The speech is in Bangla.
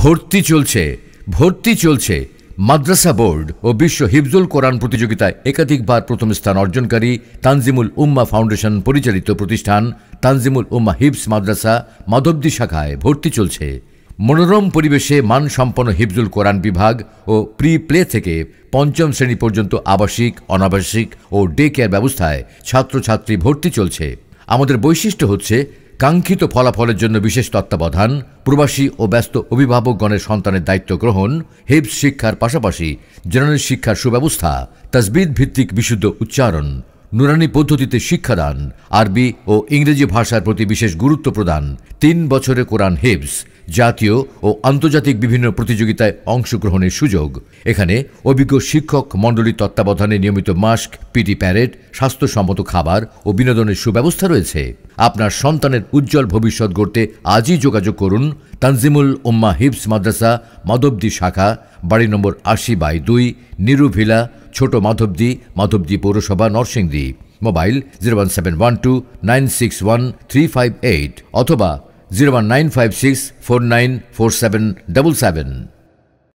ভর্তি চলছে ভর্তি চলছে মাদ্রাসা বোর্ড ও বিশ্ব হিফজুল কোরআন প্রতিযোগিতায় একাধিকবার প্রথম স্থান অর্জনকারী তানজিমুল উম্মা ফাউন্ডেশন পরিচালিত প্রতিষ্ঠান তানজিমুল উম্মা হিফস মাদ্রাসা মাধবদী শাখায় ভর্তি চলছে মনোরম পরিবেশে মানসম্পন্ন হিফজুল কোরআন বিভাগ ও প্রি প্লে থেকে পঞ্চম শ্রেণী পর্যন্ত আবাসিক অনাবাসিক ও ডে কেয়ার ব্যবস্থায় ছাত্রছাত্রী ভর্তি চলছে আমাদের বৈশিষ্ট্য হচ্ছে কাঙ্ক্ষিত ফলাফলের জন্য বিশেষ তত্ত্বাবধান প্রবাসী ও ব্যস্ত অভিভাবকগণের সন্তানের দায়িত্ব গ্রহণ হেবস শিক্ষার পাশাপাশি জেনারেল শিক্ষার সুব্যবস্থা তসবিদ ভিত্তিক বিশুদ্ধ উচ্চারণ নুরানি পদ্ধতিতে শিক্ষাদান আরবি ও ইংরেজি ভাষার প্রতি বিশেষ গুরুত্ব প্রদান তিন বছরে কোরআন হেবস জাতীয় ও আন্তর্জাতিক বিভিন্ন প্রতিযোগিতায় অংশগ্রহণের সুযোগ এখানে অভিজ্ঞ শিক্ষক মণ্ডলীর তত্ত্বাবধানে নিয়মিত মাস্ক পিটি প্যারেড স্বাস্থ্যসম্মত খাবার ও বিনোদনের সুব্যবস্থা রয়েছে আপনার সন্তানের উজ্জ্বল ভবিষ্যৎ গড়তে আজই যোগাযোগ করুন তানজিমুল উম্মা হিবস মাদ্রাসা মাধবদী শাখা বাড়ি নম্বর আশি বাই দুই নিরুভিলা ছোট মাধবদী মাধবদী পৌরসভা Narsingdi mobile zero one seven one two nine six one three five eight অথবা 019564947777.